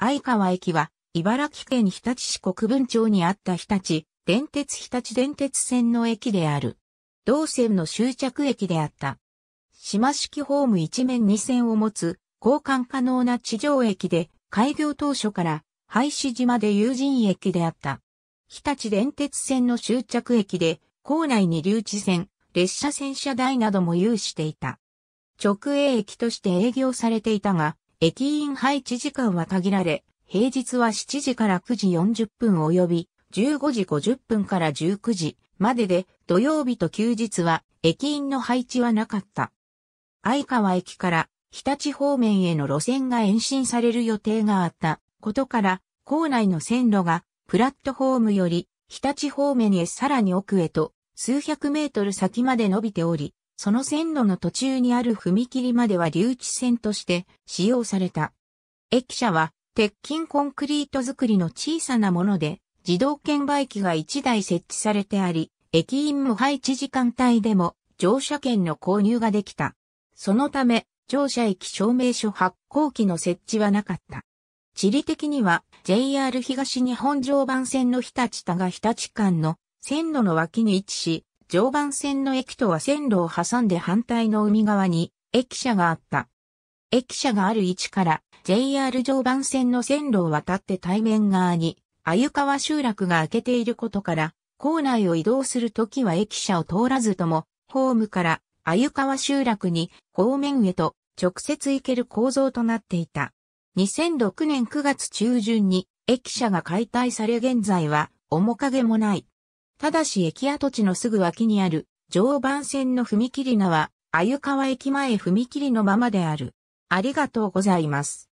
相川駅は、茨城県日立市国分町にあった日立、電鉄日立電鉄線の駅である。同線の終着駅であった。島式ホーム一面二線を持つ、交換可能な地上駅で、開業当初から、廃止島で有人駅であった。日立電鉄線の終着駅で、構内に留置線、列車洗車台なども有していた。直営駅として営業されていたが、駅員配置時間は限られ、平日は7時から9時40分及び15時50分から19時までで土曜日と休日は駅員の配置はなかった。相川駅から日立方面への路線が延伸される予定があったことから構内の線路がプラットフォームより日立方面へさらに奥へと数百メートル先まで伸びており、その線路の途中にある踏切までは留置線として使用された。駅舎は鉄筋コンクリート造りの小さなもので、自動券売機が1台設置されてあり、駅員無配置時間帯でも乗車券の購入ができた。そのため、乗車駅証明書発行機の設置はなかった。地理的には JR 東日本常磐線の日立田が日立間の線路の脇に位置し、常磐線の駅とは線路を挟んで反対の海側に駅舎があった。駅舎がある位置から JR 常磐線の線路を渡って対面側に、鮎川集落が開けていることから、校内を移動するときは駅舎を通らずとも、ホームから鮎川集落に方面へと直接行ける構造となっていた。2006年9月中旬に駅舎が解体され現在は面影もない。ただし駅跡地のすぐ脇にある常磐線の踏切名は、鮎川駅前踏切のままである。ありがとうございます。